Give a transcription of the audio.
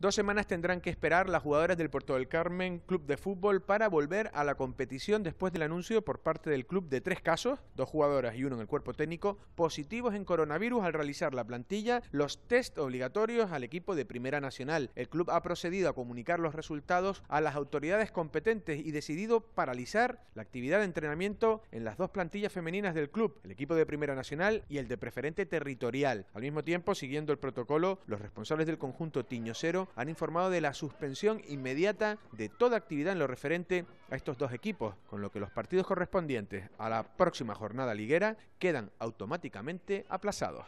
Dos semanas tendrán que esperar las jugadoras del Puerto del Carmen Club de Fútbol para volver a la competición después del anuncio por parte del club de tres casos, dos jugadoras y uno en el cuerpo técnico, positivos en coronavirus al realizar la plantilla, los test obligatorios al equipo de Primera Nacional. El club ha procedido a comunicar los resultados a las autoridades competentes y decidido paralizar la actividad de entrenamiento en las dos plantillas femeninas del club, el equipo de Primera Nacional y el de Preferente Territorial. Al mismo tiempo, siguiendo el protocolo, los responsables del conjunto Tiño Cero han informado de la suspensión inmediata de toda actividad en lo referente a estos dos equipos, con lo que los partidos correspondientes a la próxima jornada liguera quedan automáticamente aplazados.